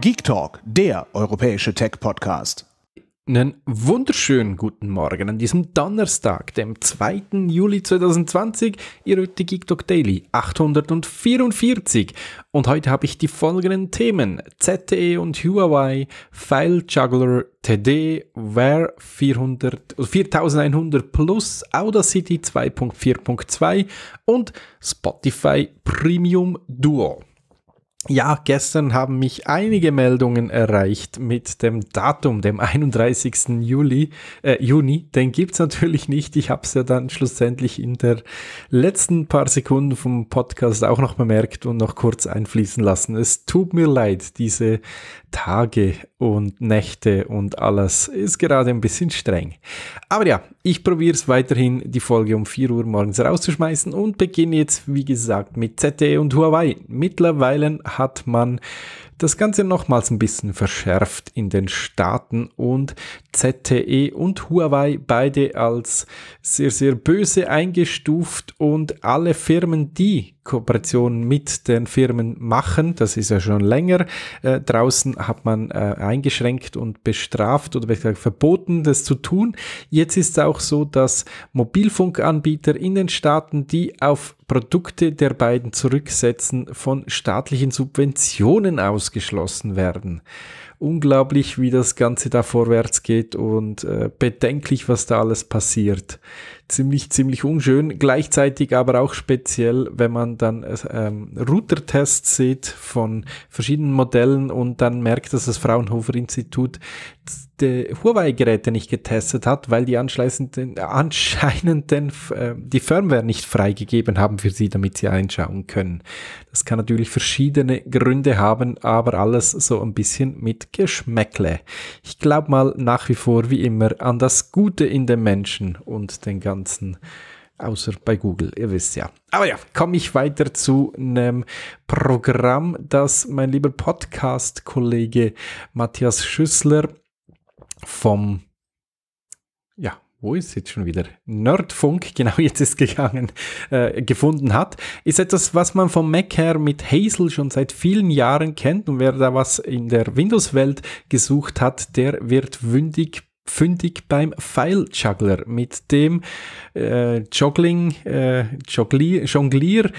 Geek Talk, der europäische Tech-Podcast. Einen wunderschönen guten Morgen an diesem Donnerstag, dem 2. Juli 2020. Ihr hört die Geek Talk Daily 844. Und heute habe ich die folgenden Themen: ZTE und Huawei, File Juggler, TD, Ware 4100 Plus, Audacity 2.4.2 und Spotify Premium Duo. Ja, gestern haben mich einige Meldungen erreicht mit dem Datum, dem 31. Juli, äh, Juni. Den gibt es natürlich nicht. Ich habe es ja dann schlussendlich in der letzten paar Sekunden vom Podcast auch noch bemerkt und noch kurz einfließen lassen. Es tut mir leid, diese Tage und Nächte und alles ist gerade ein bisschen streng. Aber ja, ich probiere es weiterhin, die Folge um 4 Uhr morgens rauszuschmeißen und beginne jetzt, wie gesagt, mit ZTE und Huawei. Mittlerweile hat man das Ganze nochmals ein bisschen verschärft in den Staaten und ZTE und Huawei beide als sehr, sehr böse eingestuft und alle Firmen, die Kooperationen mit den Firmen machen, das ist ja schon länger äh, draußen, hat man äh, eingeschränkt und bestraft oder gesagt, verboten, das zu tun. Jetzt ist es auch so, dass Mobilfunkanbieter in den Staaten, die auf Produkte der beiden zurücksetzen, von staatlichen Subventionen aus ausgeschlossen werden. Unglaublich, wie das Ganze da vorwärts geht und äh, bedenklich, was da alles passiert ziemlich, ziemlich unschön. Gleichzeitig aber auch speziell, wenn man dann äh, ähm, Router-Tests sieht von verschiedenen Modellen und dann merkt, dass das Fraunhofer Institut die Huawei-Geräte nicht getestet hat, weil die anschließenden, den, anscheinend den, äh, die Firmware nicht freigegeben haben für sie, damit sie einschauen können. Das kann natürlich verschiedene Gründe haben, aber alles so ein bisschen mit Geschmäckle. Ich glaube mal nach wie vor wie immer an das Gute in den Menschen und den ganzen ganzen außer bei Google, ihr wisst ja. Aber ja, komme ich weiter zu einem Programm, das mein lieber Podcast-Kollege Matthias Schüssler vom, ja, wo ist jetzt schon wieder? Nerdfunk, genau jetzt ist gegangen, äh, gefunden hat, ist etwas, was man vom Mac her mit Hazel schon seit vielen Jahren kennt. Und wer da was in der Windows-Welt gesucht hat, der wird wündig fündig beim File Juggler mit dem äh, Juggling, äh, Jonglier, Jonglier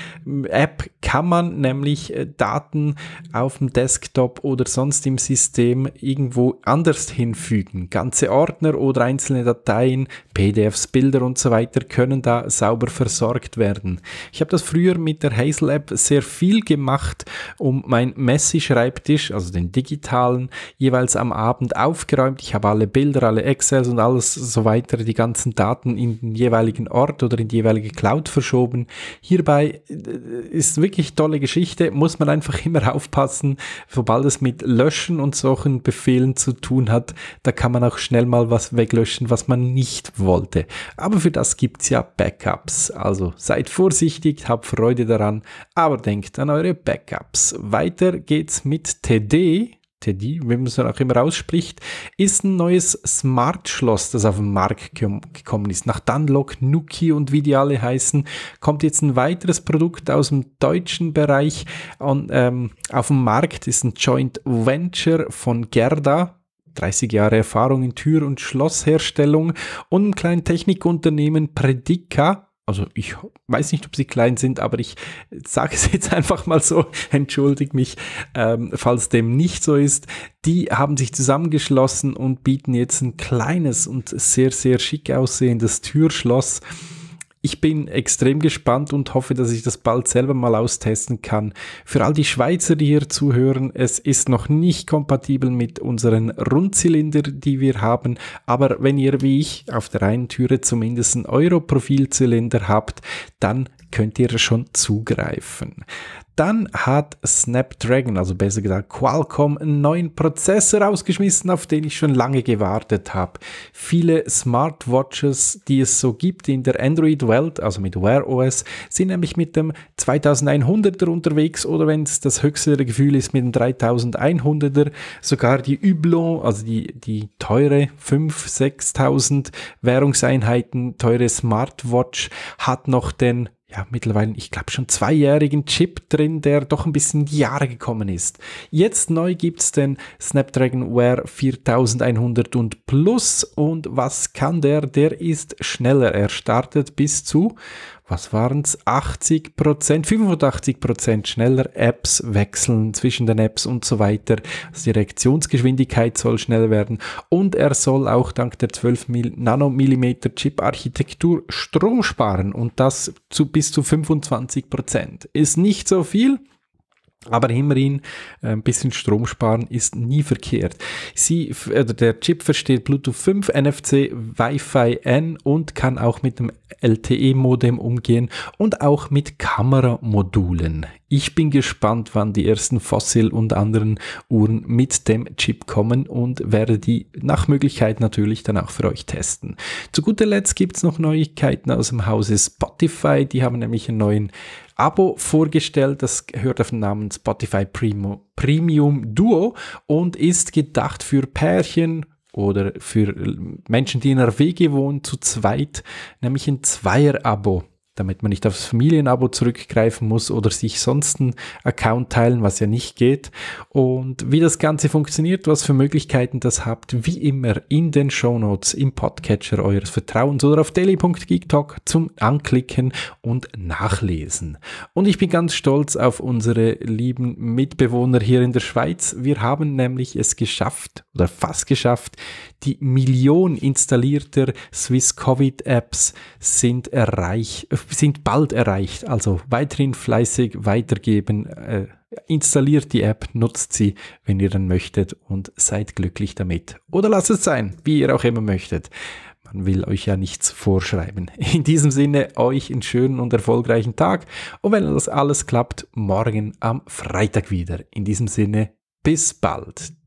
App kann man nämlich äh, Daten auf dem Desktop oder sonst im System irgendwo anders hinfügen. Ganze Ordner oder einzelne Dateien, PDFs, Bilder und so weiter können da sauber versorgt werden. Ich habe das früher mit der Hazel App sehr viel gemacht, um mein Messi Schreibtisch, also den digitalen, jeweils am Abend aufgeräumt. Ich habe alle Bilder, alle alle Excels und alles so weiter, die ganzen Daten in den jeweiligen Ort oder in die jeweilige Cloud verschoben. Hierbei äh, ist wirklich tolle Geschichte, muss man einfach immer aufpassen, sobald es mit Löschen und solchen Befehlen zu tun hat, da kann man auch schnell mal was weglöschen, was man nicht wollte. Aber für das gibt es ja Backups. Also seid vorsichtig, habt Freude daran, aber denkt an eure Backups. Weiter geht's mit TD Teddy, wie man es auch immer ausspricht, ist ein neues Smart-Schloss, das auf den Markt gekommen ist. Nach Dunlock, Nuki und wie die alle heißen, kommt jetzt ein weiteres Produkt aus dem deutschen Bereich und, ähm, auf den Markt. Ist ein Joint Venture von Gerda, 30 Jahre Erfahrung in Tür- und Schlossherstellung und einem kleinen Technikunternehmen Predica also ich weiß nicht, ob sie klein sind, aber ich sage es jetzt einfach mal so, entschuldige mich, ähm, falls dem nicht so ist. Die haben sich zusammengeschlossen und bieten jetzt ein kleines und sehr, sehr schick aussehendes Türschloss ich bin extrem gespannt und hoffe, dass ich das bald selber mal austesten kann. Für all die Schweizer, die hier zuhören, es ist noch nicht kompatibel mit unseren Rundzylinder, die wir haben. Aber wenn ihr wie ich auf der einen Türe zumindest ein Euro-Profilzylinder habt, dann könnt ihr schon zugreifen. Dann hat Snapdragon, also besser gesagt Qualcomm, einen neuen Prozessor rausgeschmissen, auf den ich schon lange gewartet habe. Viele Smartwatches, die es so gibt in der Android-Welt, also mit Wear OS, sind nämlich mit dem 2100er unterwegs oder wenn es das höchste Gefühl ist, mit dem 3100er. Sogar die Hublot, also die, die teure 5.000, 6.000 Währungseinheiten teure Smartwatch hat noch den ja, mittlerweile, ich glaube, schon zweijährigen Chip drin, der doch ein bisschen in die Jahre gekommen ist. Jetzt neu gibt es den Snapdragon Wear 4100 und Plus. Und was kann der? Der ist schneller. Er startet bis zu was waren es, 80 85 schneller Apps wechseln zwischen den Apps und so weiter. Also die Reaktionsgeschwindigkeit soll schneller werden und er soll auch dank der 12 Nanomillimeter Chip-Architektur Strom sparen und das zu bis zu 25 Ist nicht so viel, aber immerhin, äh, ein bisschen Strom sparen ist nie verkehrt. Sie, der Chip versteht Bluetooth 5, NFC, Wi-Fi N und kann auch mit dem LTE-Modem umgehen und auch mit Kameramodulen. Ich bin gespannt, wann die ersten Fossil und anderen Uhren mit dem Chip kommen und werde die nach Möglichkeit natürlich dann auch für euch testen. Zu guter Letzt gibt es noch Neuigkeiten aus dem Hause Spotify. Die haben nämlich einen neuen Abo vorgestellt. Das gehört auf den Namen Spotify Premium Duo und ist gedacht für Pärchen, oder für Menschen, die in einer WG wohnen, zu zweit, nämlich ein Zweier-Abo damit man nicht aufs Familienabo zurückgreifen muss oder sich sonst einen Account teilen, was ja nicht geht. Und wie das Ganze funktioniert, was für Möglichkeiten das habt, wie immer in den Shownotes, im Podcatcher eures Vertrauens oder auf daily.geektalk zum Anklicken und Nachlesen. Und ich bin ganz stolz auf unsere lieben Mitbewohner hier in der Schweiz. Wir haben nämlich es geschafft, oder fast geschafft. Die Million installierter Swiss Covid Apps sind erreicht, sind bald erreicht. Also weiterhin fleißig weitergeben. Äh, installiert die App, nutzt sie, wenn ihr dann möchtet und seid glücklich damit. Oder lasst es sein, wie ihr auch immer möchtet. Man will euch ja nichts vorschreiben. In diesem Sinne, euch einen schönen und erfolgreichen Tag. Und wenn das alles klappt, morgen am Freitag wieder. In diesem Sinne, bis bald.